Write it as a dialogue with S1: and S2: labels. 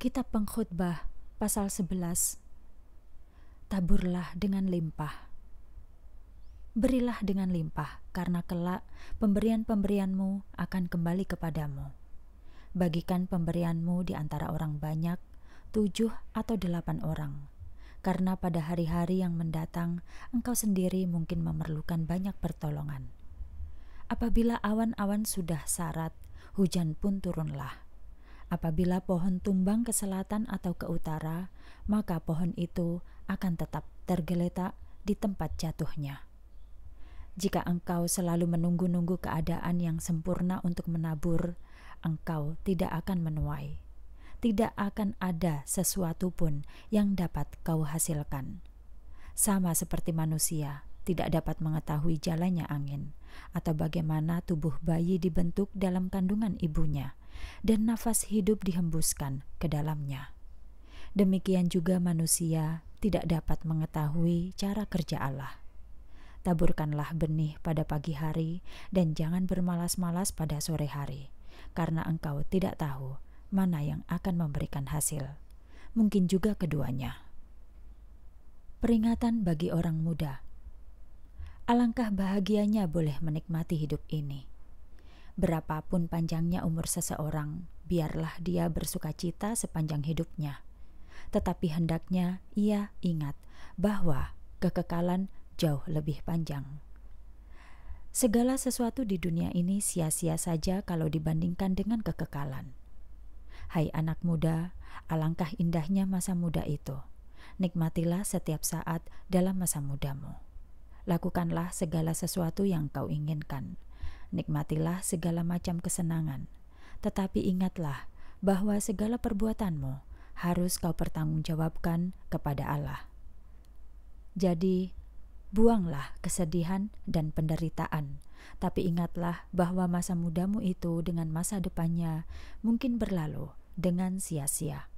S1: Kitab Pengkhotbah pasal 11 Taburlah dengan limpah Berilah dengan limpah karena kelak pemberian-pemberianmu akan kembali kepadamu Bagikan pemberianmu di antara orang banyak tujuh atau delapan orang karena pada hari-hari yang mendatang engkau sendiri mungkin memerlukan banyak pertolongan Apabila awan-awan sudah sarat hujan pun turunlah Apabila pohon tumbang ke selatan atau ke utara, maka pohon itu akan tetap tergeletak di tempat jatuhnya. Jika engkau selalu menunggu-nunggu keadaan yang sempurna untuk menabur, engkau tidak akan menuai. Tidak akan ada sesuatu pun yang dapat kau hasilkan. Sama seperti manusia, tidak dapat mengetahui jalannya angin atau bagaimana tubuh bayi dibentuk dalam kandungan ibunya dan nafas hidup dihembuskan ke dalamnya. Demikian juga manusia tidak dapat mengetahui cara kerja Allah. Taburkanlah benih pada pagi hari dan jangan bermalas-malas pada sore hari, karena engkau tidak tahu mana yang akan memberikan hasil. Mungkin juga keduanya. Peringatan bagi orang muda. Alangkah bahagianya boleh menikmati hidup ini berapapun panjangnya umur seseorang, biarlah dia bersuka cita sepanjang hidupnya. Tetapi hendaknya ia ingat bahwa kekekalan jauh lebih panjang. Segala sesuatu di dunia ini sia-sia saja kalau dibandingkan dengan kekekalan. Hai anak muda, alangkah indahnya masa muda itu. Nikmatilah setiap saat dalam masa mudamu. Lakukanlah segala sesuatu yang kau inginkan nikmatilah segala macam kesenangan. Tetapi ingatlah bahwa segala perbuatanmu harus kau pertanggungjawabkan kepada Allah. Jadi, buanglah kesedihan dan penderitaan, tapi ingatlah bahwa masa mudamu itu dengan masa depannya mungkin berlalu dengan sia-sia.